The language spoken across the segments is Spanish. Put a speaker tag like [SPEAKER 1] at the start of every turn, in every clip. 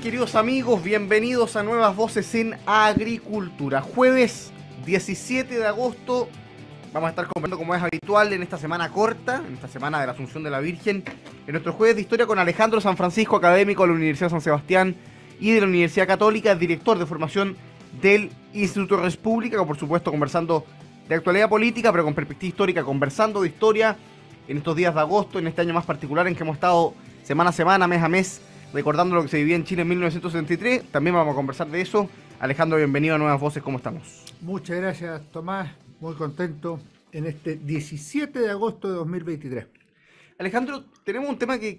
[SPEAKER 1] queridos amigos? Bienvenidos a Nuevas Voces en Agricultura. Jueves 17 de agosto vamos a estar conversando como es habitual en esta semana corta, en esta semana de la Asunción de la Virgen, en nuestro jueves de historia con Alejandro San Francisco, académico de la Universidad de San Sebastián y de la Universidad Católica, director de formación del Instituto República, por supuesto conversando de actualidad política, pero con perspectiva histórica, conversando de historia en estos días de agosto, en este año más particular en que hemos estado semana a semana, mes a mes, recordando lo que se vivía en Chile en 1973. También vamos a conversar de eso. Alejandro, bienvenido a Nuevas Voces, ¿cómo estamos?
[SPEAKER 2] Muchas gracias, Tomás. Muy contento en este 17 de agosto de 2023.
[SPEAKER 1] Alejandro, tenemos un tema que,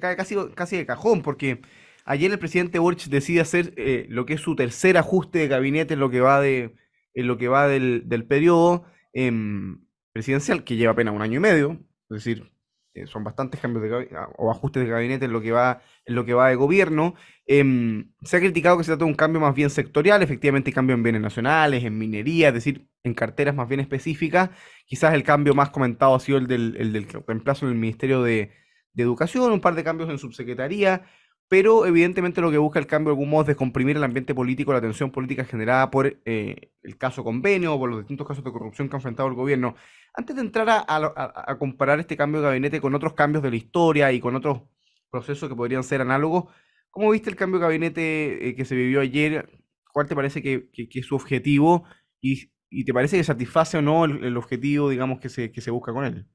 [SPEAKER 1] cae casi, de cajón, porque ayer el presidente Borch decide hacer eh, lo que es su tercer ajuste de gabinete en lo que va, de, lo que va del, periodo em, presidencial, que lleva apenas un año y medio, es decir, este, son bastantes cambios de, ah, o ajustes de gabinete en lo que va, en lo que va de gobierno. Em, se ha criticado que se trata de un cambio más bien sectorial, efectivamente cambio en bienes nacionales, en minería, es decir, en carteras más bien específicas. Quizás el cambio más comentado ha sido el del, reemplazo en el Ministerio de, de Educación, un par de cambios en subsecretaría, pero evidentemente lo que busca el cambio de algún modo es descomprimir el ambiente político, la tensión política generada por eh, el caso convenio o por los distintos casos de corrupción que ha enfrentado el gobierno. Antes de entrar a, comparar este cambio de gabinete con otros cambios de la historia y con otros procesos que podrían ser análogos, ¿cómo viste el cambio de gabinete eh, que se vivió ayer? ¿Cuál te parece que, es su objetivo? Y, te parece que satisface o no el, objetivo, digamos, que se busca con él?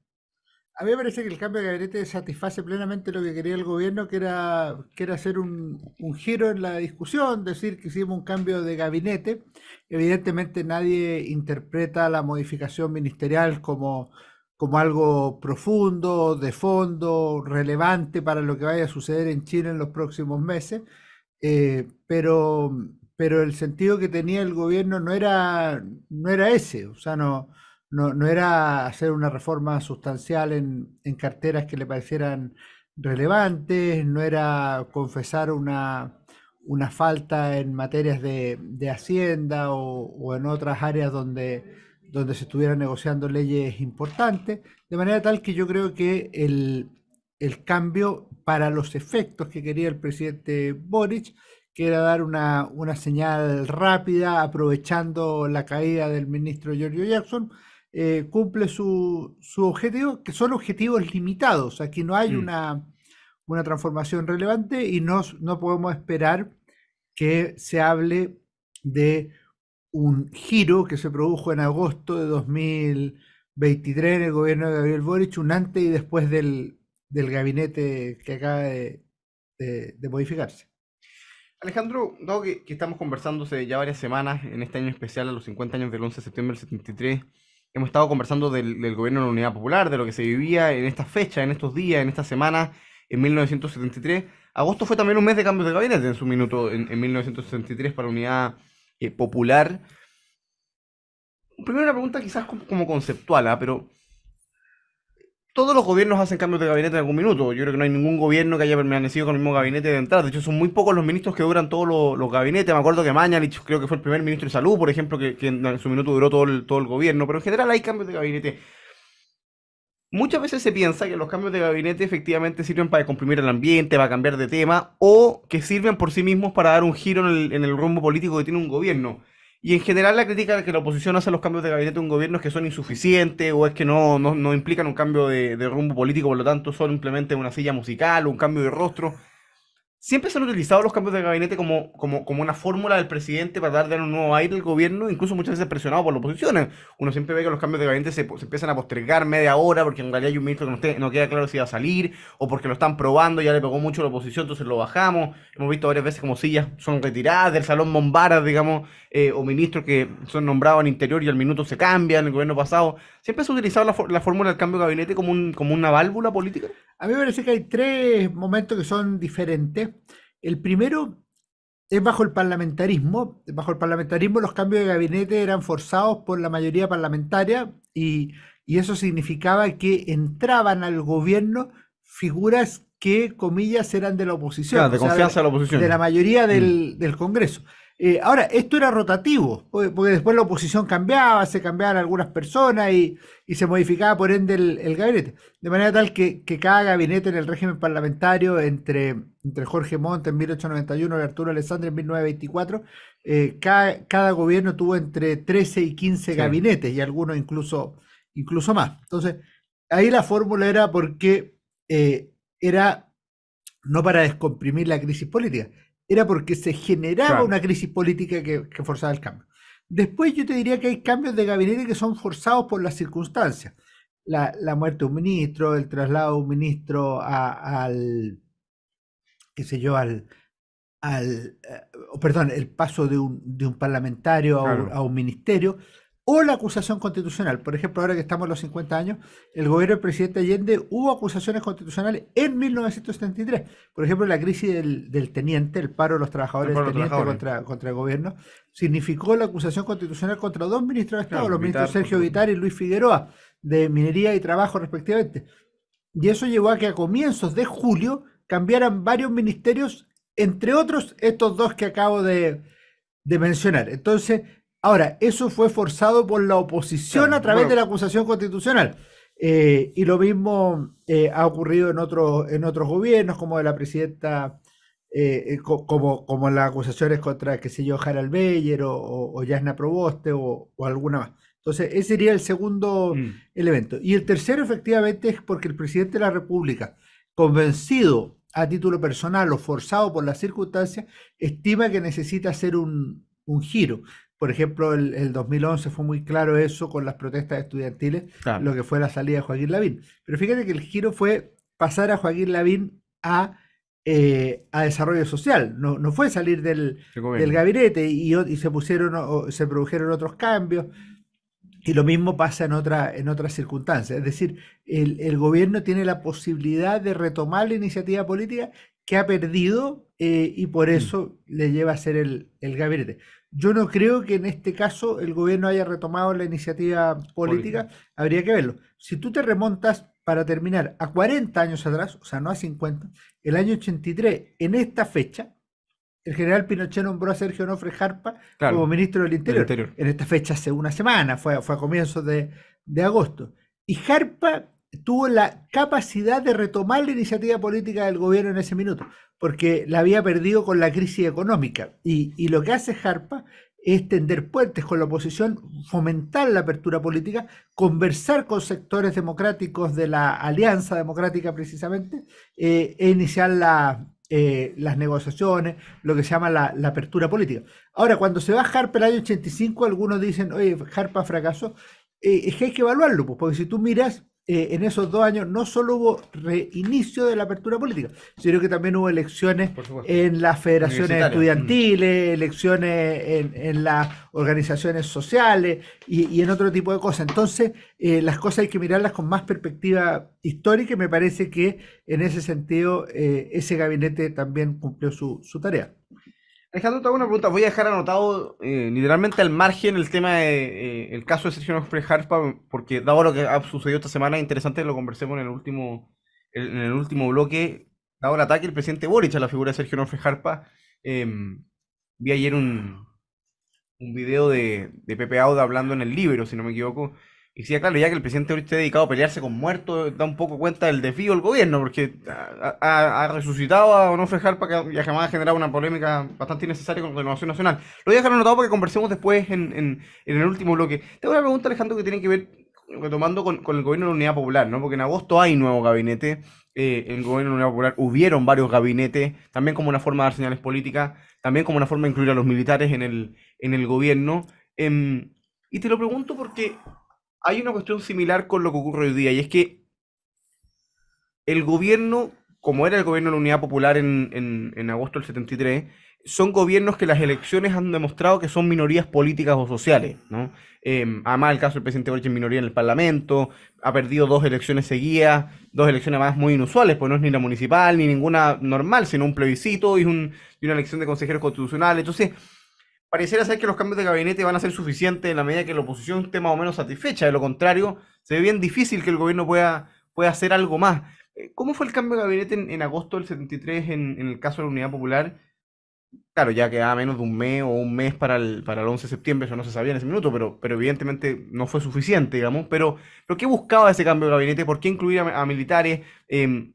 [SPEAKER 2] a mí me parece que el cambio de gabinete satisface plenamente lo que quería el gobierno, que era, era hacer un, giro en la discusión, decir que hicimos un cambio de gabinete. Evidentemente nadie interpreta la modificación ministerial como, como algo profundo, de fondo, relevante para lo que vaya a suceder en Chile en los próximos meses, eh, pero, pero el sentido que tenía el gobierno no era, no era ese, o sea, no no, era hacer una reforma sustancial en, carteras que le parecieran relevantes, no era confesar una, falta en materias de, Hacienda o, en otras áreas donde, se estuvieran negociando leyes importantes, de manera tal que yo creo que el, cambio para los efectos que quería el presidente Boric, que era dar una, una señal rápida aprovechando la caída del ministro Giorgio Jackson, eh, cumple su, objetivo, que son objetivos limitados. Aquí no hay mm. una, transformación relevante y no, podemos esperar que se hable de un giro que se produjo en agosto de 2023 en el gobierno de Gabriel Boric, un antes y después del, gabinete que acaba de, modificarse.
[SPEAKER 1] Alejandro, dado que, que, estamos conversándose ya varias semanas en este año especial a los 50 años del 11 de septiembre del 73, Hemos estado conversando del, gobierno de la Unidad Popular, de lo que se vivía en esta fecha, en estos días, en esta semana, en 1973. Agosto fue también un mes de cambios de gabinete en su minuto, en, 1973 para la Unidad eh, Popular. Primero una pregunta quizás como, conceptual, ¿ah? pero todos los gobiernos hacen cambios de gabinete en algún minuto. Yo creo que no hay ningún gobierno que haya permanecido con el mismo gabinete de entrada. De hecho, son muy pocos los ministros que duran todos los, gabinetes. Me acuerdo que Mañalich creo que fue el primer ministro de salud, por ejemplo, que, en su minuto duró todo el, todo el gobierno. Pero en general hay cambios de gabinete. Muchas veces se piensa que los cambios de gabinete efectivamente sirven para comprimir el ambiente, para cambiar de tema, o que sirven por sí mismos para dar un giro en el, en el rumbo político que tiene un gobierno. Y en general la crítica de que la oposición hace los cambios de gabinete de un gobierno es que son insuficientes o es que no, no, no implican un cambio de, rumbo político, por lo tanto son simplemente una silla musical, o un cambio de rostro siempre se han utilizado los cambios de gabinete como, como, una fórmula del presidente para darle un nuevo aire al gobierno, incluso muchas veces presionado por la oposición. Uno siempre ve que los cambios de gabinete se, se empiezan a postergar media hora porque en realidad hay un ministro que no, no, queda claro si va a salir o porque lo están probando, ya le pegó mucho la oposición, entonces lo bajamos. Hemos visto varias veces como sillas son retiradas del salón Mombara, digamos, eh, o ministros que son nombrados en interior y al minuto se cambian, el gobierno pasado. ¿Siempre se ha utilizado la, la fórmula del cambio de gabinete como, un, como una válvula política? A mí me parece que hay tres momentos que son diferentes
[SPEAKER 2] el primero es bajo el parlamentarismo. Bajo el parlamentarismo los cambios de gabinete eran forzados por la mayoría parlamentaria y, eso significaba que entraban al gobierno figuras que, comillas, eran de la oposición. Ah, de confianza de, la oposición. De la mayoría del mm. Congreso. Eh, ahora, esto era rotativo, porque después la oposición cambiaba, se cambiaban algunas personas y, se modificaba por ende el, gabinete. De manera tal que, cada gabinete en el régimen parlamentario entre, entre Jorge Monte en 1891 y Arturo Alessandri en 1924, eh, cada, gobierno tuvo entre 13 y 15 gabinetes y algunos incluso, incluso más. Entonces, ahí la fórmula era porque eh, era no para descomprimir la crisis política, era porque se generaba una crisis política que, forzaba el cambio. Después yo te diría que hay cambios de gabinete que son forzados por las circunstancias. La, muerte de un ministro, el traslado de un ministro al, qué sé yo, al, al, eh, perdón, el paso de un, de un parlamentario a, un, ministerio, o la acusación constitucional. Por ejemplo, ahora que estamos en los 50 años, el gobierno del presidente Allende hubo acusaciones constitucionales en 1973. Por ejemplo, la crisis del, teniente, el paro de los trabajadores del teniente Contra, el gobierno, significó la acusación constitucional contra dos ministros de Estado, los ministros Sergio Vitar y Luis Figueroa, de Minería y Trabajo respectivamente. Y eso llevó a que a comienzos de julio cambiaran varios ministerios, entre otros estos dos que acabo de mencionar. Entonces, Ahora, eso fue forzado por la oposición a través de la acusación constitucional. Eh, y lo mismo eh, ha ocurrido en, otros en otros gobiernos, como de la presidenta, eh, como, las acusaciones contra, qué sé yo, Harald Beyer o, o, Jasna Proboste o, alguna más. Entonces, ese sería el segundo mm. elemento. Y el tercero, efectivamente, es porque el presidente de la República, convencido a título personal o forzado por las circunstancias, estima que necesita hacer un, un giro. Por ejemplo, el, el 2011 fue muy claro eso con las protestas estudiantiles, lo que fue la salida de Joaquín Lavín. Pero fíjate que el giro fue pasar a Joaquín Lavín a eh, a desarrollo social. No, no fue salir del, del gabinete y, se pusieron se produjeron otros cambios. Y lo mismo pasa en, otra, en otras circunstancias. Es decir, el, gobierno tiene la posibilidad de retomar la iniciativa política que ha perdido eh, y por mm. eso le lleva a ser el, el gabinete. Yo no creo que en este caso el gobierno haya retomado la iniciativa política. Habría que verlo. Si tú te remontas para terminar a 40 años atrás, o sea, no a 50, el año 83, en esta fecha, el general Pinochet nombró a Sergio Onofre Harpa como ministro del interior. En esta fecha hace una semana, fue, fue a comienzos de, de agosto. Y Harpa tuvo la capacidad de retomar la iniciativa política del gobierno en ese minuto, porque la había perdido con la crisis económica. Y, lo que hace Jarpa es tender puentes con la oposición, fomentar la apertura política, conversar con sectores democráticos de la Alianza Democrática precisamente, eh, e iniciar eh, las negociaciones, lo que se llama la, apertura política. Ahora, cuando se va Harpa el año 85, algunos dicen, oye, Harpa fracasó, eh, es que hay que evaluarlo, pues, porque si tú miras eh, en esos dos años no solo hubo reinicio de la apertura política, sino que también hubo elecciones en las federaciones estudiantiles, elecciones en, las organizaciones sociales y, en otro tipo de cosas. Entonces, eh, las cosas hay que mirarlas con más perspectiva histórica y me parece que en ese sentido eh, ese gabinete también cumplió su
[SPEAKER 1] tarea. Alejandro, te una pregunta. Voy a dejar anotado eh, literalmente al margen el tema de, eh, el caso de Sergio Nofre Harpa, porque dado lo que ha sucedido esta semana, interesante lo conversemos en el último, en el último bloque. Dado el ataque, del presidente Boric a la figura de Sergio Nofre Harpa. Em, vi ayer un, un video de, de Pepe Auda hablando en el libro, si no me equivoco, y sí, claro, ya que el presidente ahorita está dedicado a pelearse con muertos, da un poco cuenta del desvío del gobierno, porque ha, resucitado a Onofre para que jamás ha generado una polémica bastante innecesaria con la Renovación Nacional. Lo voy a dejar anotado porque conversemos después en, el último bloque. Tengo una pregunta, Alejandro, que tiene que ver, retomando con, el gobierno de la Unidad Popular, ¿no? Porque en agosto hay nuevo gabinete, eh, en el gobierno de la Unidad Popular hubieron varios gabinetes, también como una forma de dar señales políticas, también como una forma de incluir a los militares en el, en el gobierno. Em, y te lo pregunto porque hay una cuestión similar con lo que ocurre hoy día, y es que el gobierno, como era el gobierno de la Unidad Popular en, en, en agosto del 73, son gobiernos que las elecciones han demostrado que son minorías políticas o sociales, ¿no? Eh, además, el caso del presidente Boric es minoría en el Parlamento, ha perdido dos elecciones seguidas, dos elecciones más muy inusuales, pues no es ni la municipal ni ninguna normal, sino un plebiscito y, un, y una elección de consejeros constitucionales. Entonces, pareciera ser que los cambios de gabinete van a ser suficientes en la medida que la oposición esté más o menos satisfecha. De lo contrario, se ve bien difícil que el gobierno pueda, pueda hacer algo más. Eh, ¿Cómo fue el cambio de gabinete en, agosto del 73 en, el caso de la Unidad Popular? Claro, ya quedaba menos de un mes o un mes para el, para el 11 de septiembre, eso no se sabía en ese minuto, pero, pero evidentemente no fue suficiente, digamos. Pero, pero ¿qué buscaba ese cambio de gabinete? ¿Por qué incluir a, militares? Em,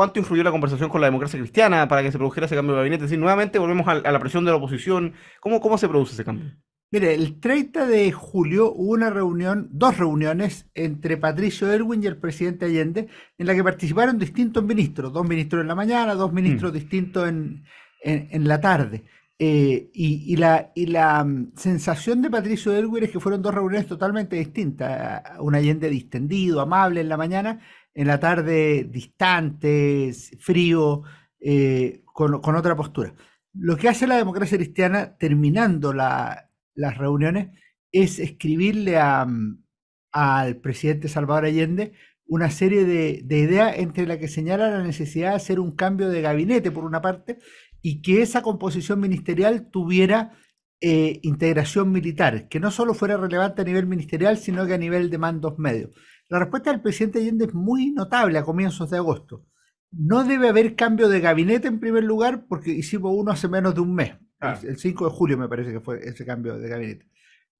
[SPEAKER 1] cuánto influyó la conversación con la democracia cristiana para que se produjera ese cambio de gabinete. Es decir, nuevamente volvemos a, la presión de la oposición. ¿Cómo, ¿Cómo se produce ese cambio? Mire, el 30
[SPEAKER 2] de julio hubo una reunión, dos reuniones entre Patricio Erwin y el presidente Allende, en la que participaron distintos ministros, dos ministros en la mañana, dos ministros mm. distintos en, la tarde. Eh, y, la, mm, sensación de Patricio Elwin es que fueron dos reuniones totalmente distintas. Un Allende distendido, amable en la mañana, en la tarde distante, frío, eh, con, otra postura. Lo que hace la democracia cristiana terminando las reuniones es escribirle mm, al presidente Salvador Allende una serie de, de ideas entre las que señala la necesidad de hacer un cambio de gabinete, por una parte, y que esa composición ministerial tuviera eh, integración militar, que no solo fuera relevante a nivel ministerial, sino que a nivel de mandos medios. La respuesta del presidente Allende es muy notable a comienzos de agosto. No debe haber cambio de gabinete en primer lugar, porque hicimos uno hace menos de un mes. El 5 de julio me parece que fue ese cambio de gabinete.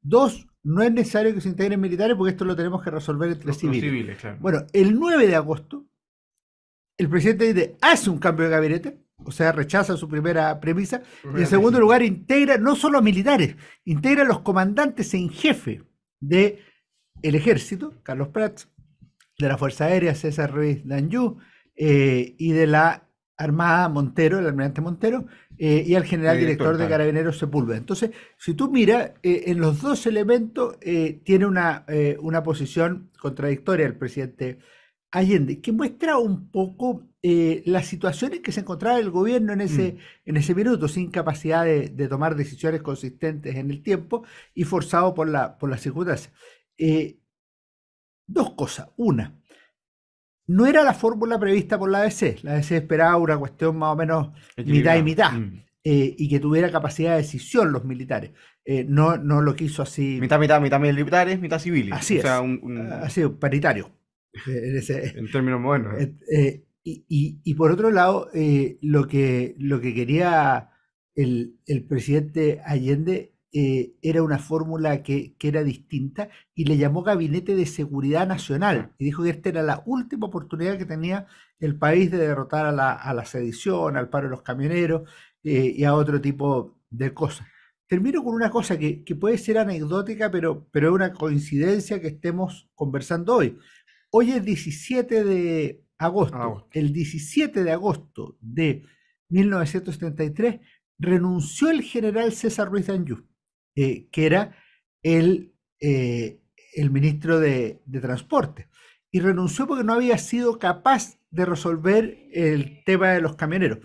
[SPEAKER 2] Dos, no es necesario que se integren militares porque esto lo tenemos que resolver entre civiles. Bueno, el 9 de agosto, el presidente dice, hace un cambio de gabinete o sea, rechaza su primera premisa. Y en segundo lugar, integra no solo militares, integra a los comandantes en jefe del el ejército, Carlos Prats, de la Fuerza Aérea, César Ruiz Danjú, eh, y de la Armada Montero, el almirante Montero, eh, y al general director, de Carabineros Sepúlveda. Entonces, si tú miras, eh, en los dos elementos tiene una, una posición contradictoria el presidente Allende, que muestra un poco eh, las situaciones que se encontraba el gobierno en ese, mm. en ese minuto, sin capacidad de, tomar decisiones consistentes en el tiempo y forzado por, la, por las circunstancias. Eh, dos cosas. Una, no era la fórmula prevista por la ADC, La ADC esperaba una cuestión más o menos mitad y mitad. Mm. Eh, y que tuviera capacidad de decisión los militares. no, no lo quiso así.
[SPEAKER 1] Mitad, mitad, mitad militares, mitad civiles. Así o es. Sea, un, paritario.
[SPEAKER 2] en, en,
[SPEAKER 1] términos modernos.
[SPEAKER 2] Y, por otro lado, eh, lo, que, lo que quería el, presidente Allende eh, era una fórmula que, era distinta y le llamó Gabinete de Seguridad Nacional y dijo que esta era la última oportunidad que tenía el país de derrotar a la, sedición, al paro de los camioneros eh, y a otro tipo de cosas. Termino con una cosa que, puede ser anecdótica, pero, pero es una coincidencia que estemos conversando hoy. Hoy es 17 de, agosto, el 17 de agosto de 1973, renunció el general César Ruiz D'Anjú, eh, que era el, eh, el ministro de, Transporte, y renunció porque no había sido capaz de resolver el tema de los camioneros.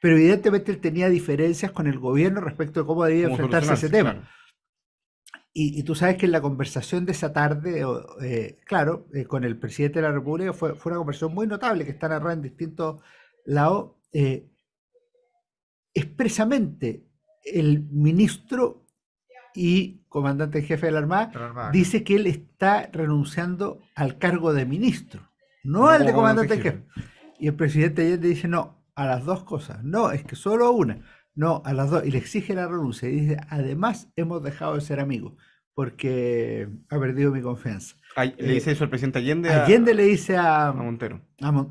[SPEAKER 2] Pero evidentemente él tenía diferencias con el gobierno respecto de cómo debía enfrentarse ese tema. Y, tú sabes que en la conversación de esa tarde, eh, claro, eh, con el presidente de la República fue, fue, una conversación muy notable que está narrada en distintos lados. Eh, expresamente, el ministro y comandante en jefe de la Armada, dice que él está renunciando al cargo de ministro, no, al de comandante en jefe. Y el presidente dice no, a las dos cosas. No, es que solo una no, a las dos, y le exige la renuncia. Y dice, además hemos dejado de ser amigos porque ha perdido mi confianza.
[SPEAKER 1] le eh, dice eso al presidente Allende. A, Allende
[SPEAKER 2] le dice a, Montero.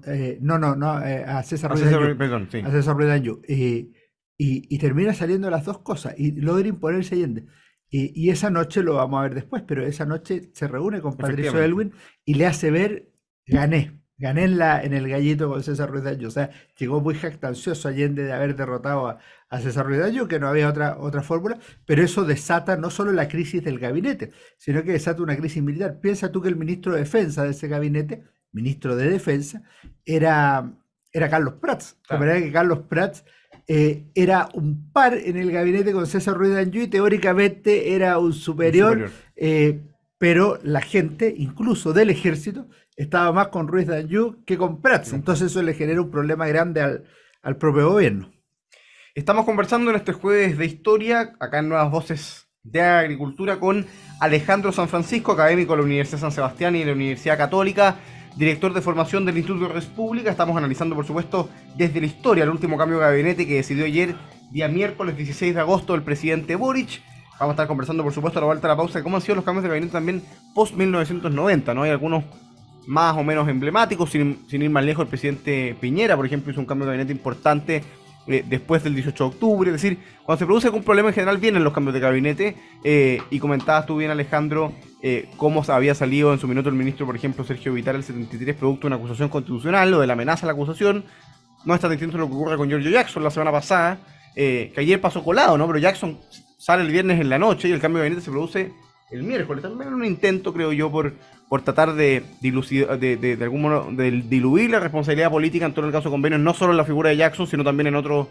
[SPEAKER 2] Eh, no, no, no, eh, a César Ruiz. A César y, termina saliendo las dos cosas y logra imponerse Allende. Y, y, esa noche lo vamos a ver después, pero esa noche se reúne con Patricio Elwin y le hace ver, gané. Gané en, el gallito con César Ruiz Daño. O sea, llegó muy jactancioso Allende de haber derrotado a, César Ruiz Daño, que no había otra, otra fórmula, pero eso desata no solo la crisis del gabinete, sino que desata una crisis militar. Piensa tú que el ministro de Defensa de ese gabinete, ministro de Defensa, era, era Carlos Prats. La verdad es que Carlos Prats eh, era un par en el gabinete con César Ruiz Daño y teóricamente era un superior. Eh, pero la gente, incluso del ejército, estaba más con Ruiz
[SPEAKER 1] Danjou que con Prats. Entonces eso le genera un problema grande al, propio gobierno. Estamos conversando en este jueves de historia, acá en Nuevas Voces de Agricultura, con Alejandro San Francisco, académico de la Universidad San Sebastián y de la Universidad Católica, director de formación del Instituto de República. Estamos analizando, por supuesto, desde la historia el último cambio de gabinete que decidió ayer, día miércoles 16 de agosto, el presidente Boric Vamos a estar conversando, por supuesto, a la vuelta de la pausa, cómo han sido los cambios de gabinete también post-1990, ¿no? Hay algunos más o menos emblemáticos, sin, ir más lejos, el presidente Piñera, por ejemplo, hizo un cambio de gabinete importante eh, después del 18 de octubre, es decir, cuando se produce algún problema en general vienen los cambios de gabinete, eh, y comentabas tú bien, Alejandro, eh, cómo había salido en su minuto el ministro, por ejemplo, Sergio Vital, el 73, producto de una acusación constitucional, lo de la amenaza a la acusación, no está diciendo lo que ocurre con Giorgio Jackson la semana pasada, eh, que ayer pasó colado, ¿no? Pero Jackson sale el viernes en la noche y el cambio de gabinete se produce el miércoles. También un intento, creo yo, por, por tratar de, de, algún modo, diluir la responsabilidad política en todo el caso de convenios, no solo en la figura de Jackson, sino también en otro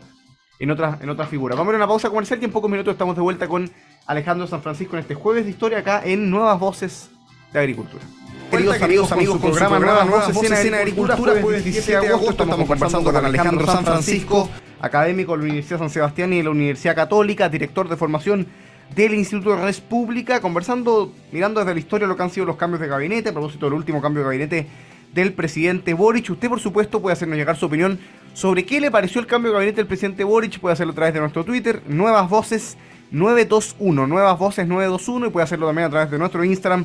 [SPEAKER 1] en otras en otra figuras. Vamos a una pausa comercial y en pocos minutos estamos de vuelta con Alejandro San Francisco en este jueves de historia acá en Nuevas Voces de Agricultura. Queridos amigos, amigos, programa, programa Nueva Voces en Agricultura, agricultura jueves 17 de agosto, estamos conversando con Alejandro San Francisco, académico de la Universidad San Sebastián y de la Universidad Católica, director de formación del Instituto de Res Pública, conversando, mirando desde la historia lo que han sido los cambios de gabinete, a propósito del último cambio de gabinete del presidente Boric. Usted, por supuesto, puede hacernos llegar su opinión sobre qué le pareció el cambio de gabinete del presidente Boric. Puede hacerlo a través de nuestro Twitter, Nuevas Voces 921, Nuevas Voces 921, y puede hacerlo también a través de nuestro Instagram,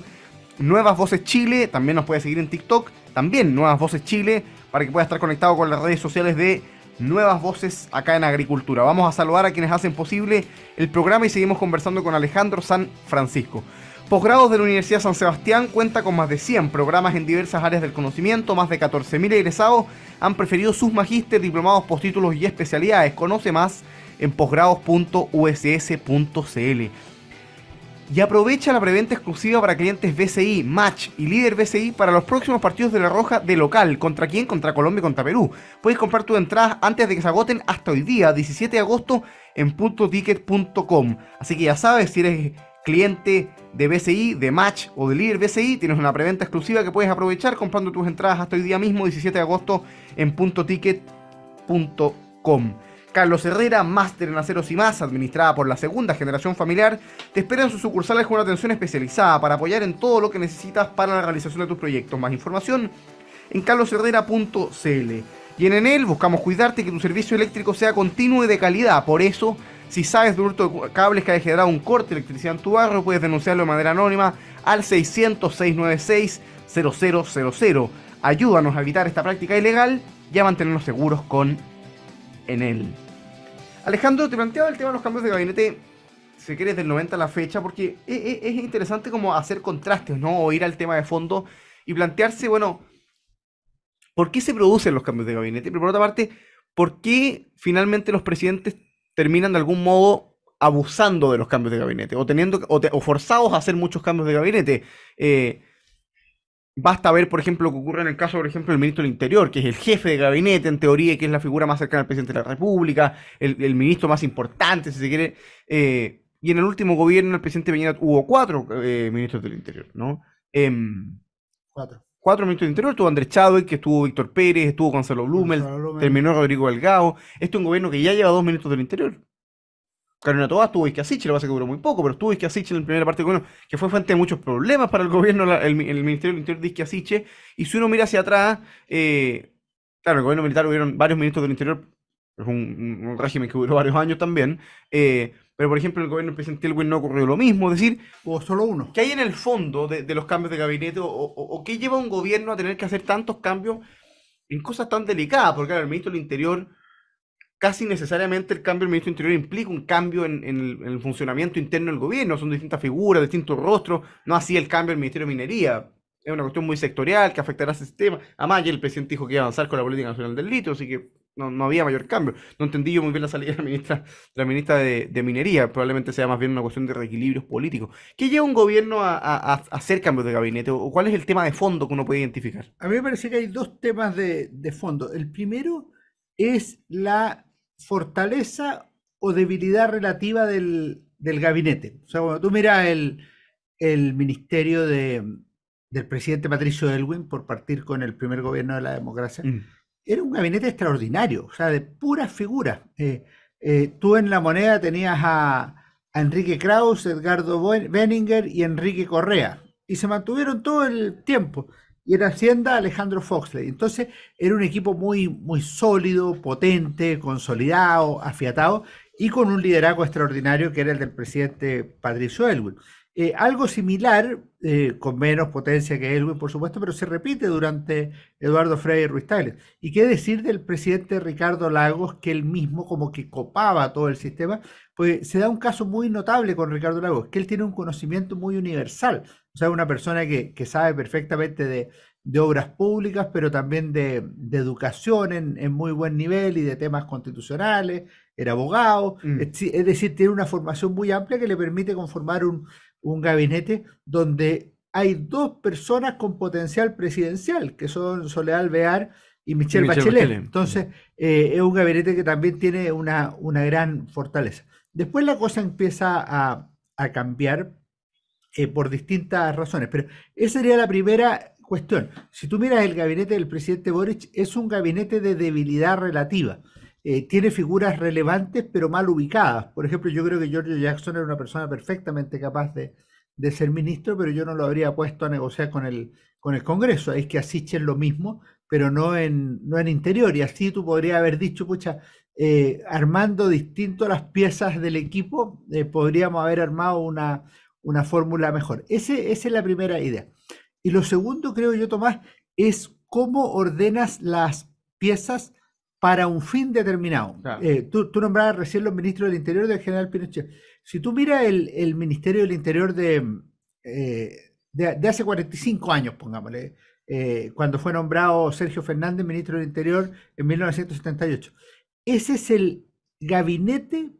[SPEAKER 1] Nuevas Voces Chile, también nos puede seguir en TikTok, también Nuevas Voces Chile, para que pueda estar conectado con las redes sociales de Nuevas Voces acá en Agricultura. Vamos a saludar a quienes hacen posible el programa y seguimos conversando con Alejandro San Francisco. Posgrados de la Universidad San Sebastián cuenta con más de 100 programas en diversas áreas del conocimiento. Más de 14.000 egresados han preferido sus magísteres, diplomados, postítulos y especialidades. Conoce más en posgrados.uss.cl y aprovecha la preventa exclusiva para clientes BCI, Match y líder BCI para los próximos partidos de la Roja de local. ¿Contra quién? Contra Colombia y contra Perú. Puedes comprar tus entradas antes de que se agoten hasta hoy día, 17 de agosto, en puntoticket.com. Así que ya sabes, si eres cliente de BCI, de Match o de líder BCI, tienes una preventa exclusiva que puedes aprovechar comprando tus entradas hasta hoy día mismo, 17 de agosto, en puntoticket.com. Carlos Herrera, máster en aceros y más, administrada por la segunda generación familiar, te espera en sus sucursales con una atención especializada para apoyar en todo lo que necesitas para la realización de tus proyectos. Más información en carlosherrera.cl. Y en Enel buscamos cuidarte y que tu servicio eléctrico sea continuo y de calidad. Por eso, si sabes de hurto de cables que ha generado un corte de electricidad en tu barrio, puedes denunciarlo de manera anónima al 600-696-0000. Ayúdanos a evitar esta práctica ilegal y a mantenernos seguros con Enel. Alejandro, te planteaba el tema de los cambios de gabinete, si quieres, del 90 a la fecha, porque e, e, es, interesante como hacer contrastes, ¿no? O ir al tema de fondo y plantearse, bueno, ¿por qué se producen los cambios de gabinete? Pero por otra parte, ¿por qué finalmente los presidentes terminan de algún modo abusando de los cambios de gabinete o, teniendo, o, o forzados a hacer muchos cambios de gabinete? Eh, Basta ver, por ejemplo, lo que ocurre en el caso, por ejemplo, del ministro del Interior, que es el jefe de gabinete, en teoría, que es la figura más cercana al presidente de la República, el, ministro más importante, si se quiere. Eh, y en el último gobierno, el presidente venía hubo cuatro eh, ministros del Interior, ¿no? Em, cuatro. Cuatro ministros del Interior, estuvo Andrés Chávez, que estuvo Víctor Pérez, estuvo Gonzalo Gonzalo Blumel. terminó Rodrigo Delgado. Este es un gobierno que ya lleva dos ministros del Interior. Carolina Todas tuvo que lo que pasa que duró muy poco, pero estuvo Isquiasiche en la primera parte, gobierno, que fue fuente de muchos problemas para el gobierno, el, Ministerio del Interior de Asiche, y si uno mira hacia atrás, eh, claro, el gobierno militar hubieron varios ministros del Interior, es un, régimen que duró varios años también, eh, pero por ejemplo el gobierno presidente Elwin no ocurrió lo mismo, es decir, o solo uno. ¿Qué hay en el fondo de, los cambios de gabinete o, qué lleva un gobierno a tener que hacer tantos cambios en cosas tan delicadas? Porque claro, el ministro del Interior casi necesariamente el cambio del ministro interior implica un cambio en, el, funcionamiento interno del gobierno, son distintas figuras, distintos rostros, no así el cambio del Ministerio de Minería. Es una cuestión muy sectorial que afectará ese sistema. Además, ayer el presidente dijo que iba a avanzar con la política nacional del litio, así que no, había mayor cambio. No entendí yo muy bien la salida de la ministra, de, la ministra de, Minería. Probablemente sea más bien una cuestión de reequilibrios políticos. ¿Qué lleva un gobierno a, hacer cambios de gabinete? ¿O cuál es el tema de fondo que uno puede identificar? A mí me parece que hay dos
[SPEAKER 2] temas de fondo. El primero es la fortaleza o debilidad relativa del, gabinete. O sea, cuando tú miras el, ministerio de, del presidente Patricio Elwin, por partir con el primer gobierno de la democracia, mm. era un gabinete extraordinario, o sea, de puras figuras. Eh, eh, tú en la moneda tenías a, Enrique Kraus, Edgardo Benninger y Enrique Correa, y se mantuvieron todo el tiempo y en Hacienda Alejandro Foxley. Entonces era un equipo muy, muy sólido, potente, consolidado, afiatado y con un liderazgo extraordinario que era el del presidente Patricio Elwin. Eh, algo similar, eh, con menos potencia que Elwin, por supuesto, pero se repite durante Eduardo Freire y Ruiz Tagle. ¿Y qué decir del presidente Ricardo Lagos, que él mismo como que copaba todo el sistema? Pues se da un caso muy notable con Ricardo Lagos, que él tiene un conocimiento muy universal. O sea, una persona que, sabe perfectamente de, obras públicas, pero también de, educación en, muy buen nivel y de temas constitucionales, era abogado, mm. es decir, tiene una formación muy amplia que le permite conformar un, un gabinete donde hay dos personas con potencial presidencial, que son Soledad Alvear y Michelle, Bachelet. Entonces, eh, es un gabinete que también tiene una, una, gran fortaleza. Después la cosa empieza a, cambiar eh, por distintas razones, pero esa sería la primera cuestión. Si tú miras el gabinete del presidente Boric, es un gabinete de debilidad relativa. Eh, tiene figuras relevantes pero mal ubicadas. Por ejemplo, yo creo que George Jackson era una persona perfectamente capaz de, ser ministro, pero yo no lo habría puesto a negociar con el, con el Congreso. Es que asiste lo mismo, pero no en, no en interior. Y así tú podrías haber dicho, pucha, eh, armando distinto las piezas del equipo, eh, podríamos haber armado una, fórmula mejor. Ese, esa es la primera idea. Y lo segundo, creo yo, Tomás, es cómo ordenas las piezas para un fin determinado. Eh, tú, tú, nombrabas recién los ministros del Interior del general Pinochet. Si tú miras el, Ministerio del Interior de, eh, de, hace 45 años, pongámosle, eh, cuando fue nombrado Sergio Fernández ministro del Interior en 1978, ese es el gabinete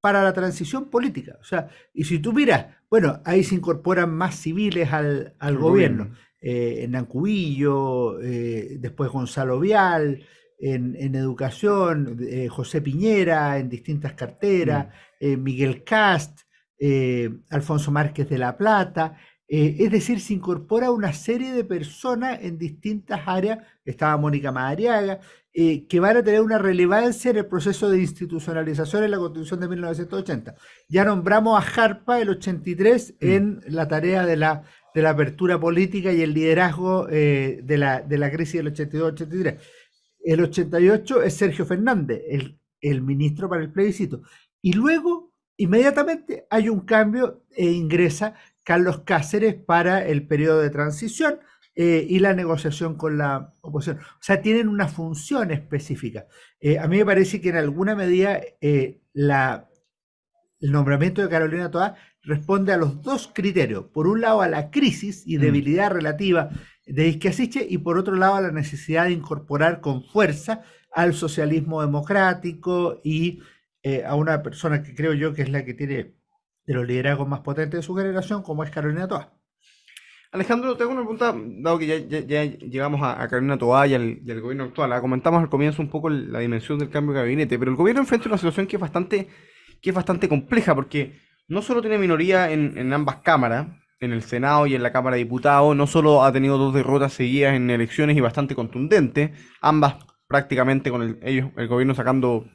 [SPEAKER 2] para la transición política. O sea, y si tú miras, bueno, ahí se incorporan más civiles al, gobierno. En Ancubillo, después Gonzalo Vial, en, educación, eh, José Piñera en distintas carteras, mm. eh, Miguel Cast, eh, Alfonso Márquez de la Plata. es decir, se incorpora una serie de personas en distintas áreas, estaba Mónica Madariaga, que van a tener una relevancia en el proceso de institucionalización en la Constitución de 1980. Ya nombramos a Harpa el 83 mm. en la tarea de la, apertura política y el liderazgo de, la, de la crisis del 82-83. El 88 es Sergio Fernández, el, el ministro para el plebiscito. Y luego, inmediatamente, hay un cambio e ingresa Carlos Cáceres para el periodo de transición eh, y la negociación con la oposición. O sea, tienen una función específica. Eh, a mí me parece que en alguna medida eh, la, el nombramiento de Carolina Toá responde a los dos criterios. Por un lado, a la crisis y mm. debilidad relativa de asiste, y por otro lado la necesidad de incorporar con fuerza al socialismo democrático y eh, a una persona que creo yo que es la que tiene de los liderazgos más potentes de su generación, como es Carolina Toa.
[SPEAKER 1] Alejandro, tengo una pregunta, dado que ya, llegamos a, Carolina Toá y al, gobierno actual. Comentamos al comienzo un poco la dimensión del cambio de gabinete, pero el gobierno enfrenta una situación que es bastante, que es bastante compleja, porque no solo tiene minoría en, en ambas cámaras, en el Senado y en la Cámara de Diputados. No solo ha tenido dos derrotas seguidas en elecciones y bastante contundente, ambas prácticamente con el, ellos, el gobierno sacando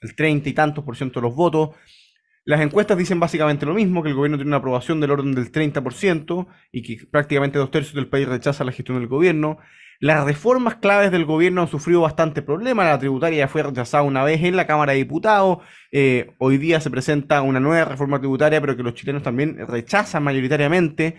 [SPEAKER 1] el treinta y tantos por ciento de los votos. Las encuestas dicen básicamente lo mismo, que el gobierno tiene una aprobación del orden del 30% y que prácticamente dos tercios del país rechaza la gestión del gobierno. Las reformas claves del gobierno han sufrido bastante problemas, La tributaria fue rechazada una vez en la Cámara de Diputados. Eh, hoy día se presenta una nueva reforma tributaria, pero que los chilenos también rechazan mayoritariamente.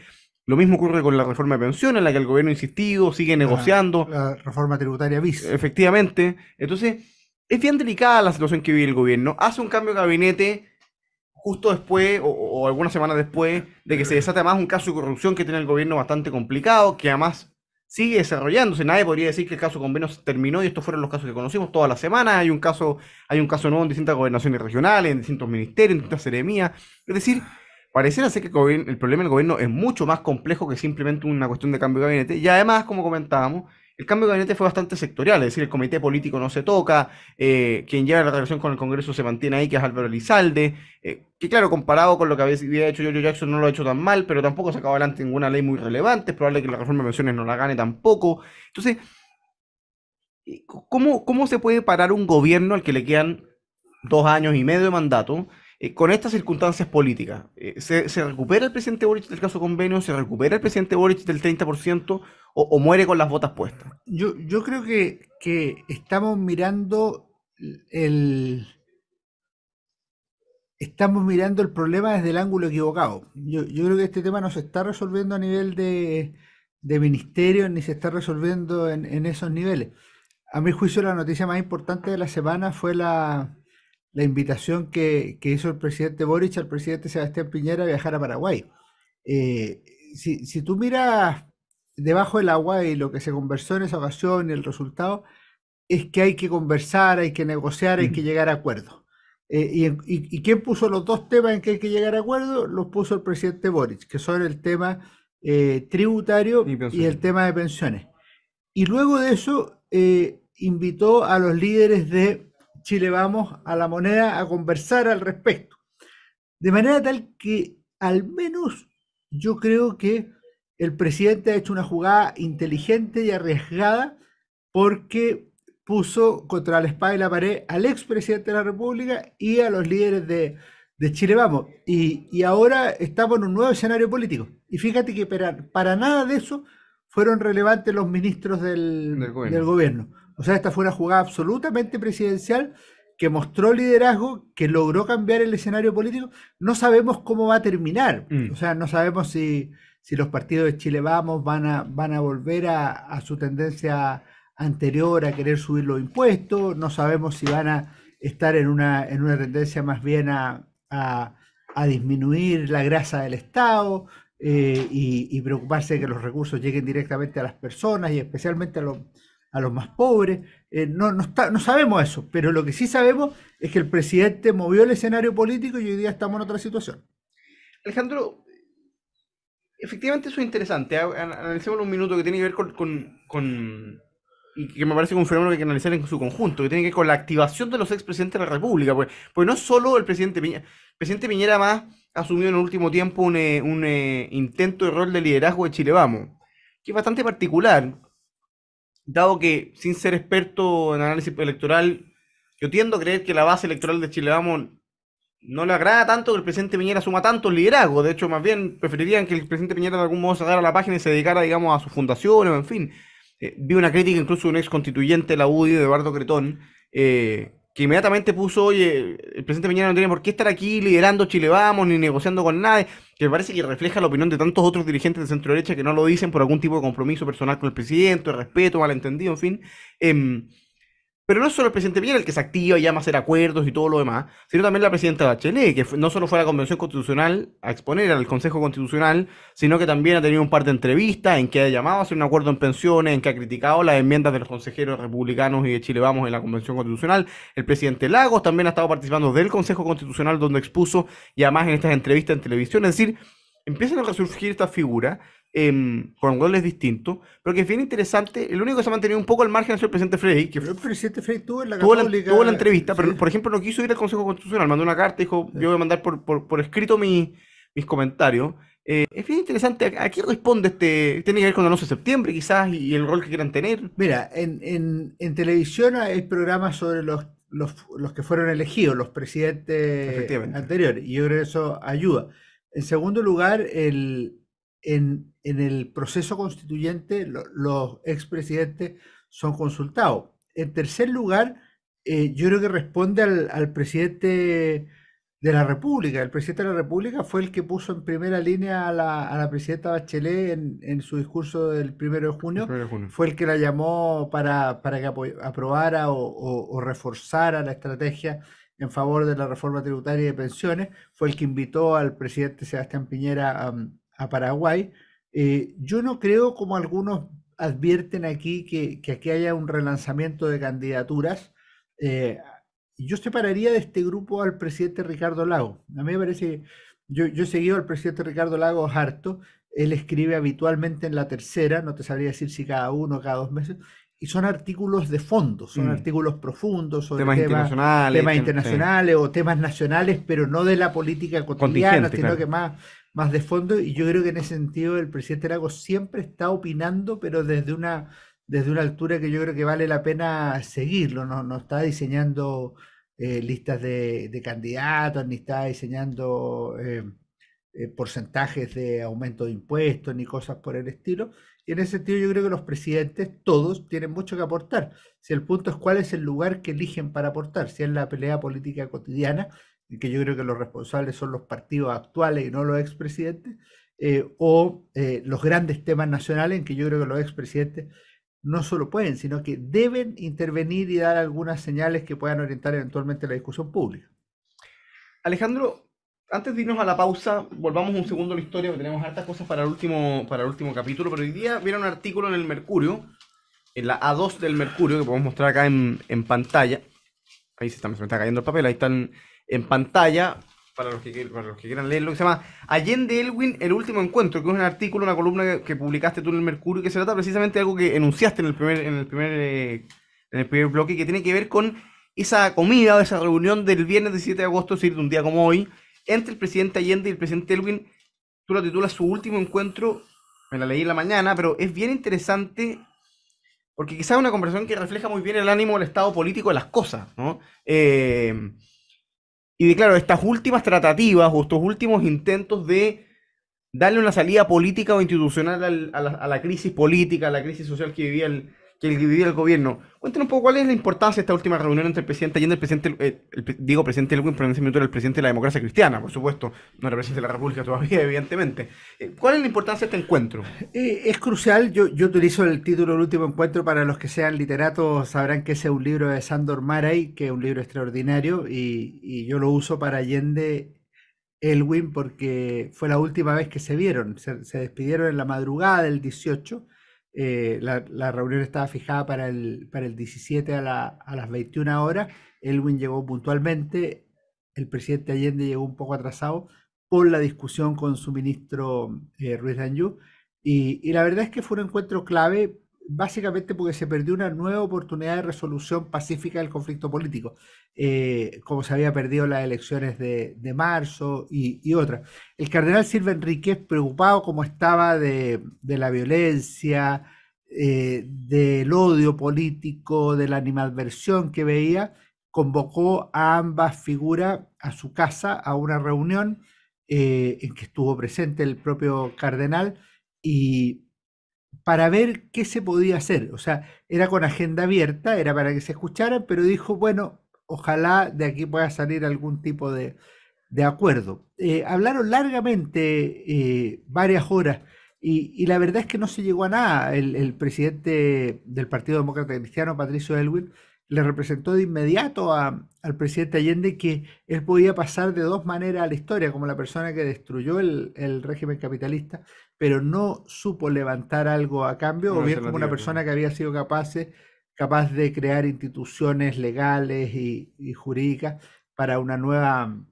[SPEAKER 1] Lo mismo ocurre con la reforma de pensiones, en la que el gobierno ha insistido, sigue negociando. La, reforma tributaria bis. Efectivamente. Entonces, es bien delicada la situación que vive el gobierno. Hace un cambio de gabinete justo después o, o algunas semanas después de que se desata más un caso de corrupción que tiene el gobierno bastante complicado, que además sigue desarrollándose. Nadie podría decir que el caso con se terminó y estos fueron los casos que conocimos toda la semana Hay un caso, hay un caso nuevo en distintas gobernaciones regionales, en distintos ministerios, en distintas seremías. Es decir, parecerá ser que el, el problema del gobierno es mucho más complejo que simplemente una cuestión de cambio de gabinete. Y además, como comentábamos, el cambio de gabinete fue bastante sectorial, es decir, el comité político no se toca, eh, quien lleva la relación con el Congreso se mantiene ahí, que es Álvaro Elizalde, eh, que claro, comparado con lo que había hecho Giorgio Jackson no lo ha hecho tan mal, pero tampoco ha sacado adelante ninguna ley muy relevante, es probable que la reforma de pensiones no la gane tampoco. Entonces, eh, ¿cómo, ¿cómo se puede parar un gobierno al que le quedan dos años y medio de mandato eh, con estas circunstancias políticas, eh, ¿se, recupera el presidente Boric del caso convenio? ¿Se recupera el presidente Boric del 30% o, o, muere con las botas puestas?
[SPEAKER 2] Yo, yo creo que, estamos mirando el... Estamos mirando el problema desde el ángulo equivocado. Yo, creo que este tema no se está resolviendo a nivel de, de ministerio ni se está resolviendo en esos niveles. A mi juicio, la noticia más importante de la semana fue la, la invitación que, hizo el presidente Boric al presidente Sebastián Piñera a viajar a Paraguay. Eh, si, tú miras debajo del agua y lo que se conversó en esa ocasión y el resultado, es que hay que conversar, hay que negociar, hay que llegar a acuerdos. Eh, y, quién puso los dos temas en que hay que llegar a acuerdo Los puso el presidente Boric, que son el tema eh, tributario y, el tema de pensiones. Y luego de eso, invitó a los líderes de Chile Vamos a la moneda a conversar al respecto. De manera tal que al menos yo creo que el presidente ha hecho una jugada inteligente y arriesgada porque puso contra la espada y la pared al expresidente de la República y a los líderes de, Chile Vamos. Y, y, ahora estamos en un nuevo escenario político. Y fíjate que para, nada de eso fueron relevantes los ministros del, Del gobierno o sea, esta fue una jugada absolutamente presidencial que mostró liderazgo, que logró cambiar el escenario político. No sabemos cómo va a terminar. Mm. O sea, no sabemos si, si los partidos de Chile Vamos van a, van a volver a, su tendencia anterior a querer subir los impuestos. No sabemos si van a estar en una, en una tendencia más bien a, disminuir la grasa del Estado. Eh, y, y, preocuparse de que los recursos lleguen directamente a las personas y especialmente a los, a los más pobres. Eh, no, no, está, no sabemos eso, pero lo que sí sabemos es que el presidente movió el
[SPEAKER 1] escenario político y hoy día estamos en otra situación. Alejandro, efectivamente eso es interesante. Ah, Analicemos un minuto que tiene que ver con, con, y que me parece un fenómeno que hay que analizar en su conjunto, que tiene que ver con la activación de los expresidentes de la República, porque, pues no solo el presidente Piñera, el presidente Piñera más asumido en el último tiempo un, eh, un eh, intento de rol de liderazgo de Chile Vamos, que es bastante particular, dado que sin ser experto en análisis electoral, yo tiendo a creer que la base electoral de Chile Vamos no le agrada tanto que el presidente Piñera suma tanto liderazgo. De hecho, más bien preferirían que el presidente Piñera de algún modo sacara la página y se dedicara, digamos, a su fundación, en fin. Eh, vi una crítica incluso de un ex constituyente de la UDI, de Eduardo Cretón, eh, que inmediatamente puso, oye, el presidente Piñera no tiene por qué estar aquí liderando Chile Vamos ni negociando con nadie, que me parece que refleja la opinión de tantos otros dirigentes de centro derecha que no lo dicen por algún tipo de compromiso personal con el presidente, respeto, malentendido, en fin. Em, pero no solo el presidente Piñera el que se activa y llama a hacer acuerdos y todo lo demás, sino también la presidenta Bachelet, que no solo fue a la Convención Constitucional a exponer al Consejo Constitucional, sino que también ha tenido un par de entrevistas en que ha llamado a hacer un acuerdo en pensiones, en que ha criticado las enmiendas de los consejeros republicanos y de Chile Vamos en la Convención Constitucional. El presidente Lagos también ha estado participando del Consejo Constitucional donde expuso y además en estas entrevistas en televisión. Es decir, empiezan a resurgir estas figuras Em, con goles distintos, pero que es bien interesante. El único que se ha mantenido un poco al margen es el presidente Frey, que el presidente Frey tuvo la, entrevista, eh, pero por ejemplo no quiso ir al Consejo Constitucional, mandó una carta, dijo, yo voy a mandar por, escrito mis comentarios. Eh, es bien interesante, ¿a qué responde este? Tiene que ver con el 11 de septiembre quizás y el rol que quieran tener.
[SPEAKER 2] Mira, en, televisión hay programas sobre los los, que fueron elegidos, los presidentes anteriores. Y yo creo que eso ayuda. En segundo lugar, el, en, en el proceso constituyente los expresidentes son consultados. En tercer lugar, eh, yo creo que responde al, presidente de la República. El presidente de la República fue el que puso en primera línea a la, presidenta Bachelet en, su discurso del primero de junio. Fue el que la llamó para, que aprobara o, reforzara la estrategia en favor de la reforma tributaria y de pensiones. Fue el que invitó al presidente Sebastián Piñera a, a Paraguay eh, yo no creo, como algunos advierten aquí, que, aquí haya un relanzamiento de candidaturas. Eh, yo separaría de este grupo al presidente Ricardo Lago. A mí me parece, yo, yo he seguido al presidente Ricardo Lago harto, él escribe habitualmente en la tercera, no te sabría decir si cada uno o cada dos meses, y son artículos de fondo, son mm. artículos profundos sobre temas, internacionales, temas internacionales o temas nacionales, pero no de la política cotidiana, sino que más más de fondo y yo creo que en ese sentido el presidente Lago siempre está opinando, pero desde una, desde una altura que yo creo que vale la pena seguirlo, no, está diseñando eh, listas de, candidatos, ni está diseñando eh, eh, porcentajes de aumento de impuestos, ni cosas por el estilo. Y en ese sentido yo creo que los presidentes, todos, tienen mucho que aportar. Si el punto es cuál es el lugar que eligen para aportar, si es la pelea política cotidiana, que yo creo que los responsables son los partidos actuales y no los expresidentes, eh, o eh, los grandes temas nacionales en que yo creo que los expresidentes no solo pueden, sino que deben intervenir y dar algunas señales que puedan orientar eventualmente la discusión pública.
[SPEAKER 1] Alejandro, antes de irnos a la pausa, volvamos un segundo a la historia, porque tenemos hartas cosas para el último, para el último capítulo, pero hoy día viene un artículo en el Mercurio, en la A2 del Mercurio, que podemos mostrar acá en, pantalla. Ahí se está, se me está cayendo el papel, ahí están en pantalla, para los, que, para los que quieran leerlo, que se llama Allende Elwin, el último encuentro, que es un artículo, una columna que, publicaste tú en el Mercurio, que se trata precisamente de algo que enunciaste en el primer, en el primer, eh, el primer bloque, que tiene que ver con esa comida, o esa reunión del viernes 17 de agosto, es decir, de un día como hoy, entre el presidente Allende y el presidente Elwin. Tú lo titulas su último encuentro, me la leí en la mañana, pero es bien interesante porque quizás es una conversación que refleja muy bien el ánimo del estado político de las cosas, ¿no? Eh, y de claro, estas últimas tratativas o estos últimos intentos de darle una salida política o institucional a, la, a, la, crisis política, a la crisis social que vivía el, que vivía el gobierno. Cuéntenos un poco cuál es la importancia de esta última reunión entre el presidente Allende y el presidente, eh, digo presidente Elwin, pero en ese era el presidente de la democracia cristiana, por supuesto, no era presidente de la República todavía, evidentemente. Eh, ¿Cuál es la importancia de este encuentro? Eh, es crucial, yo, utilizo el título El último encuentro, para los que sean literatos
[SPEAKER 2] sabrán que ese es un libro de Sandor Maray, que es un libro extraordinario, y, yo lo uso para Allende Elwin porque fue la última vez que se vieron, se despidieron en la madrugada del 18 eh, la, reunión estaba fijada para el, para el 17 a, las 21 horas. Elwin llegó puntualmente, el presidente Allende llegó un poco atrasado por la discusión con su ministro eh, Ruiz Danjú. Y, y, la verdad es que fue un encuentro clave básicamente porque se perdió una nueva oportunidad de resolución pacífica del conflicto político, eh, como se había perdido las elecciones de, marzo y, otras. El cardenal Silva Enríquez, preocupado como estaba de, la violencia, eh, del odio político, de la animadversión que veía, convocó a ambas figuras a su casa a una reunión eh, en que estuvo presente el propio cardenal y para ver qué se podía hacer. O sea, era con agenda abierta, era para que se escucharan, pero dijo, bueno, ojalá de aquí pueda salir algún tipo de, acuerdo. Eh, hablaron largamente eh, varias horas y, la verdad es que no se llegó a nada. El, presidente del Partido Demócrata Cristiano, Patricio Elwin, le representó de inmediato al presidente Allende que él podía pasar de dos maneras a la historia, como la persona que destruyó el régimen capitalista pero no supo levantar algo a cambio, o bien como una persona que había sido capaz, eh, capaz de crear instituciones legales y, jurídicas para una nueva,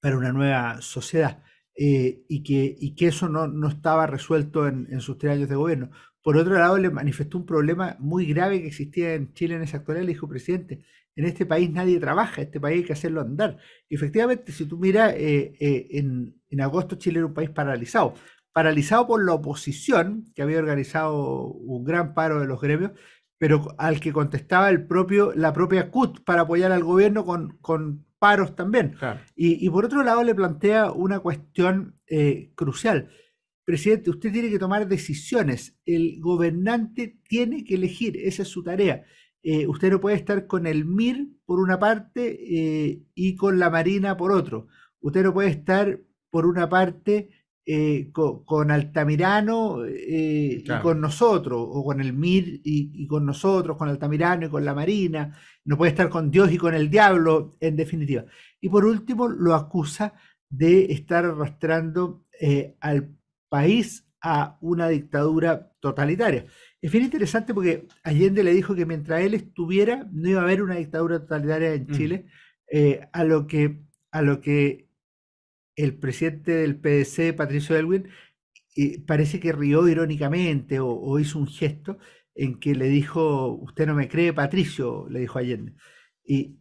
[SPEAKER 2] para una nueva sociedad. Eh, y, que, que eso no, estaba resuelto en, sus tres años de gobierno. Por otro lado, le manifestó un problema muy grave que existía en Chile en esa actualidad. Le dijo, presidente, en este país nadie trabaja, este país hay que hacerlo andar. Y efectivamente, si tú miras, eh, en, en agosto Chile era un país paralizado paralizado por la oposición, que había organizado un gran paro de los gremios, pero al que contestaba la propia CUT para apoyar al gobierno con, paros también. Y, por otro lado le plantea una cuestión eh, crucial. Presidente, usted tiene que tomar decisiones. El gobernante tiene que elegir, esa es su tarea. Eh, usted no puede estar con el MIR por una parte eh, y con la Marina por otro. Usted no puede estar por una parte eh, con, Altamirano eh, y con nosotros, o con el MIR y, con nosotros, con Altamirano y con la Marina, no puede estar con Dios y con el diablo, en definitiva. Y por último, lo acusa de estar arrastrando eh, al país a una dictadura totalitaria. Es bien interesante porque Allende le dijo que mientras él estuviera no iba a haber una dictadura totalitaria en Chile, a lo que, a lo que el presidente del PDC, Patricio Elwin, parece que rió irónicamente o, hizo un gesto en que le dijo, usted no me cree, Patricio, le dijo Allende. Y,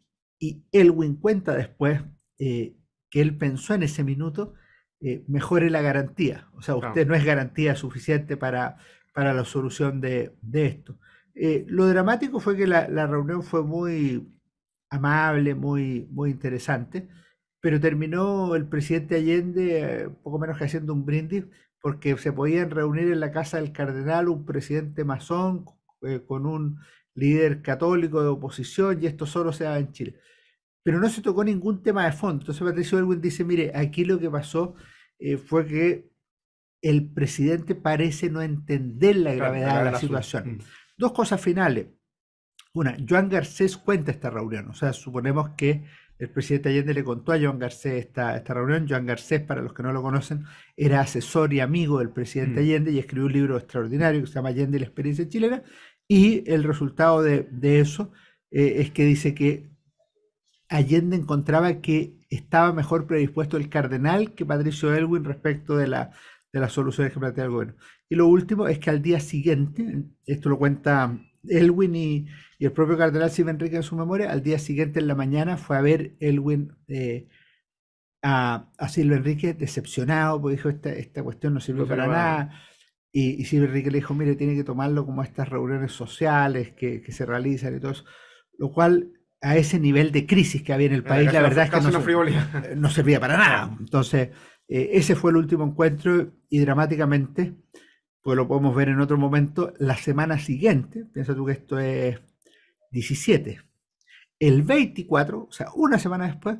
[SPEAKER 2] Elwin cuenta después eh, que él pensó en ese minuto, eh, mejore la garantía. O sea, usted no, es garantía suficiente para, para la solución de, esto. Eh, lo dramático fue que la, la, reunión fue muy amable, muy, muy interesante pero terminó el presidente Allende eh, poco menos que haciendo un brindis porque se podían reunir en la casa del cardenal un presidente masón eh, con un líder católico de oposición y esto solo se daba en Chile. Pero no se tocó ningún tema de fondo. Entonces Patricio Elwin dice, mire, aquí lo que pasó eh, fue que el presidente parece no entender la gravedad de la, situación. Mm. Dos cosas finales. Una, Joan Garcés cuenta esta reunión, o sea, suponemos que el presidente Allende le contó a Joan Garcés esta, esta reunión. Joan Garcés, para los que no lo conocen, era asesor y amigo del presidente mm. Allende y escribió un libro extraordinario que se llama Allende y la experiencia chilena. Y el resultado de, eso eh, es que dice que Allende encontraba que estaba mejor predispuesto el cardenal que Patricio Elwin respecto de, la, de las soluciones que plantea el gobierno. Y lo último es que al día siguiente, esto lo cuenta Elwin y, el propio cardenal Silvio Enrique en su memoria, al día siguiente en la mañana fue a ver Elwin eh, a, a, Enrique decepcionado, porque dijo, esta, cuestión no sirve para nada. Y, Silvio Enrique le dijo, mire, tiene que tomarlo como estas reuniones sociales que, se realizan y todo eso. Lo cual a ese nivel de crisis que había en el eh, país, la, verdad es que eh, no, servía para nada. Entonces, ese fue el último encuentro y dramáticamente pues lo podemos ver en otro momento, la semana siguiente, piensa tú que esto es 17, el 24, o sea, una semana después,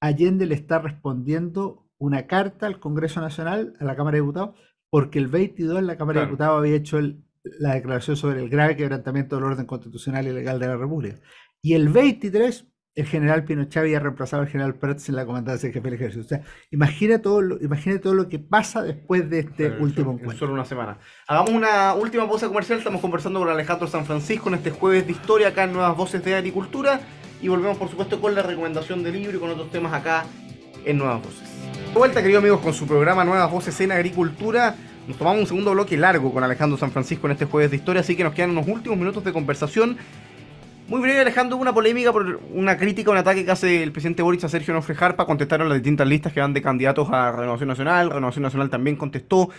[SPEAKER 2] Allende le está respondiendo una carta al Congreso Nacional, a la Cámara de Diputados, porque el 22 la Cámara de Diputados había hecho la declaración sobre el grave quebrantamiento del orden constitucional y legal de la República. Y el 23 el general Pinochet había reemplazado al general Prats en la comandancia del jefe del ejército. O sea, imagina todo lo, todo lo que pasa después de este último encuentro. Solo una semana.
[SPEAKER 1] Hagamos una última pausa comercial. Estamos conversando con Alejandro San Francisco en este jueves de historia acá en Nuevas Voces de Agricultura. Y volvemos, por supuesto, con la recomendación del libro y con otros temas acá en Nuevas Voces. De vuelta, queridos amigos, con su programa Nuevas Voces en Agricultura. Nos tomamos un segundo bloque largo con Alejandro San Francisco en este jueves de historia, así que nos quedan unos últimos minutos de conversación muy breve, Alejandro, una polémica por una crítica, un ataque que hace el presidente Boric a Sergio Nofre Harpa. Contestaron las distintas listas que van de candidatos a Renovación Nacional. Renovación Nacional también contestó.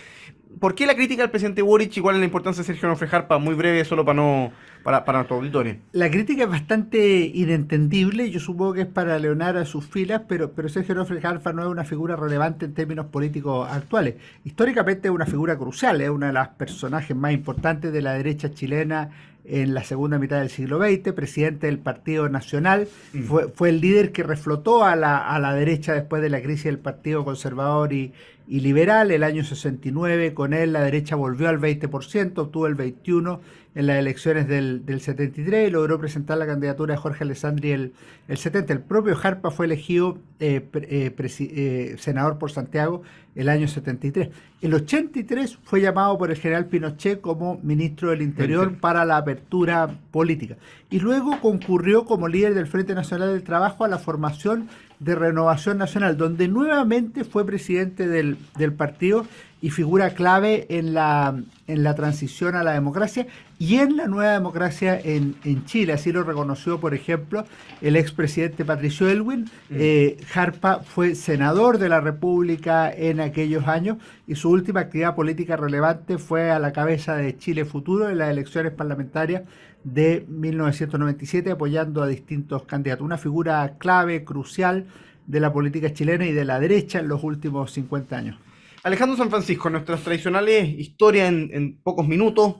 [SPEAKER 1] ¿Por qué la crítica al presidente Boric y cuál es la importancia de Sergio Nofre Harpa? Muy breve, solo para no para, para auditores. La
[SPEAKER 2] crítica es bastante inentendible. Yo supongo que es para leonar a sus filas, pero, pero Sergio Nofre Harpa no es una figura relevante en términos políticos actuales. Históricamente es una figura crucial, es una de las personajes más importantes de la derecha chilena en la segunda mitad del siglo XX, presidente del Partido Nacional, mm. fue, fue, el líder que reflotó a la, a la, derecha después de la crisis del Partido Conservador y, y liberal. El año 69, con él, la derecha volvió al 20%, obtuvo el 21% en las elecciones del, del 73 y logró presentar la candidatura de Jorge Alessandri el, 70. El propio Jarpa fue elegido eh, eh, eh, senador por Santiago el año 73. El 83 fue llamado por el general Pinochet como ministro del Interior para la apertura política. Y luego concurrió como líder del Frente Nacional del Trabajo a la formación de Renovación Nacional, donde nuevamente fue presidente del, del partido y figura clave en la, en la, transición a la democracia y en la nueva democracia en, Chile. Así lo reconoció, por ejemplo, el expresidente Patricio Elwin. Mm. Eh, Jarpa Harpa fue senador de la República en aquellos años y su última actividad política relevante fue a la cabeza de Chile Futuro en las elecciones parlamentarias de 1997, apoyando a distintos candidatos. Una figura clave, crucial de la política chilena y de la derecha en los últimos 50 años.
[SPEAKER 1] Alejandro San Francisco, nuestras tradicionales historias en, pocos minutos.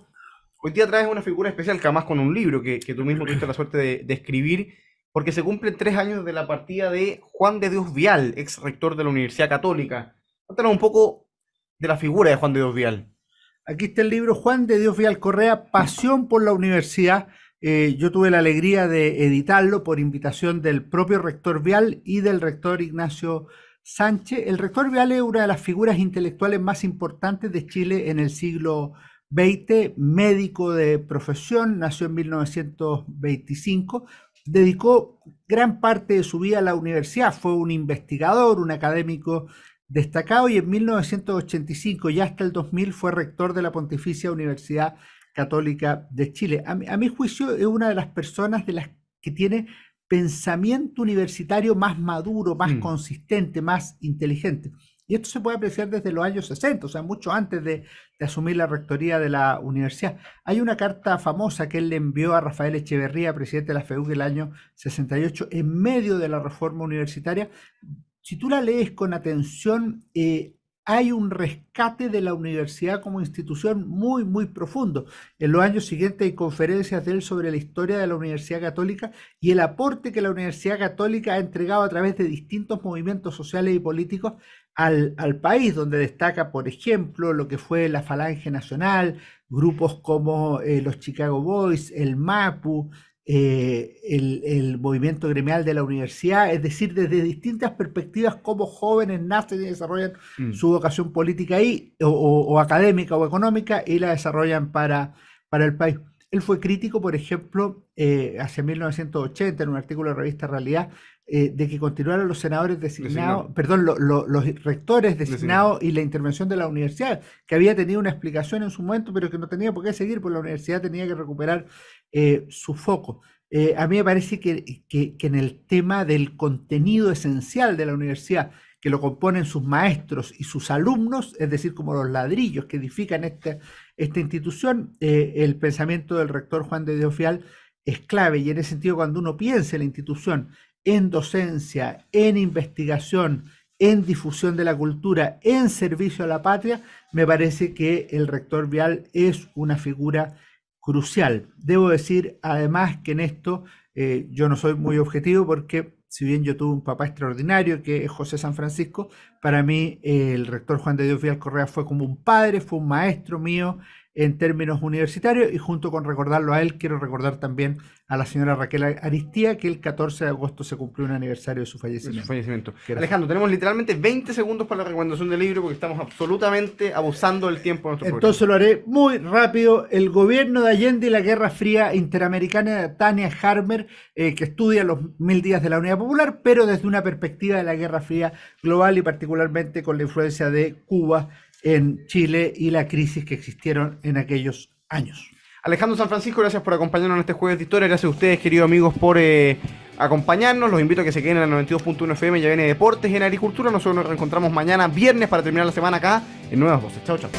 [SPEAKER 1] Hoy día traes una figura especial, que además con un libro que, tú mismo tuviste la suerte de, de, escribir, porque se cumplen tres años de la partida de Juan de Dios Vial, ex rector de la Universidad Católica. Cuéntanos un poco de la figura de Juan de Dios Vial.
[SPEAKER 2] Aquí está el libro Juan de Dios Vial Correa, Pasión por la Universidad. Eh, yo tuve la alegría de editarlo por invitación del propio rector Vial y del rector Ignacio Sánchez. El rector Vial es una de las figuras intelectuales más importantes de Chile en el siglo XX, médico de profesión, nació en 1925, dedicó gran parte de su vida a la universidad, fue un investigador, un académico destacado y en 1985 y hasta el 2000 fue rector de la Pontificia Universidad Católica de Chile. A mi, juicio es una de las personas de las que tiene pensamiento universitario más maduro, más mm. consistente, más inteligente. Y esto se puede apreciar desde los años 60, o sea, mucho antes de, de, asumir la rectoría de la universidad. Hay una carta famosa que él le envió a Rafael Echeverría, presidente de la FEUC del año 68, en medio de la reforma universitaria, si tú la lees con atención, eh, hay un rescate de la universidad como institución muy, muy profundo. En los años siguientes hay conferencias de él sobre la historia de la Universidad Católica y el aporte que la Universidad Católica ha entregado a través de distintos movimientos sociales y políticos al, país, donde destaca, por ejemplo, lo que fue la Falange Nacional, grupos como eh, los Chicago Boys, el MAPU, eh, el, movimiento gremial de la universidad, es decir, desde distintas perspectivas, cómo jóvenes nacen y desarrollan mm. su vocación política ahí, o, académica o económica, y la desarrollan para, para el país. Él fue crítico, por ejemplo, eh, hacia 1980, en un artículo de la revista Realidad, eh, de que continuaron los senadores designados, perdón, los rectores designados y la intervención de la universidad, que había tenido una explicación en su momento, pero que no tenía por qué seguir, porque la universidad tenía que recuperar eh, su foco. Eh, a mí me parece que, en el tema del contenido esencial de la universidad, que lo componen sus maestros y sus alumnos, es decir, como los ladrillos que edifican esta, esta institución, el pensamiento del rector Juan de Dios Fial es clave y en ese sentido cuando uno piensa en la institución en docencia, en investigación, en difusión de la cultura, en servicio a la patria, me parece que el rector Vial es una figura crucial. Debo decir, además, que en esto eh, yo no soy muy objetivo porque si bien yo tuve un papá extraordinario que es José San Francisco, para mí eh, el rector Juan de Dios Vial Correa fue como un padre, fue un maestro mío en términos universitarios y junto con recordarlo a él, quiero recordar también a la señora
[SPEAKER 1] Raquel Aristía que el 14 de agosto se cumplió un aniversario de su fallecimiento. Alejandro, tenemos literalmente 20 segundos para la recomendación del libro porque estamos absolutamente abusando del tiempo de nuestro Entonces lo
[SPEAKER 2] haré muy rápido. El gobierno de Allende y la Guerra Fría Interamericana de Tania Harmer, eh, que estudia los mil días de la Unidad Popular, pero desde una perspectiva de la Guerra Fría global y particularmente con la influencia de Cuba en Chile y la crisis que existieron en aquellos
[SPEAKER 1] años. Alejandro San Francisco, gracias por acompañarnos en este jueves de historia. Gracias a ustedes, queridos amigos, por eh, acompañarnos. Los invito a que se queden en la 92.1 FM, ya viene Deportes y en Agricultura. Nosotros nos encontramos mañana, viernes, para terminar la semana acá en Nuevas Voces. Chao, chao.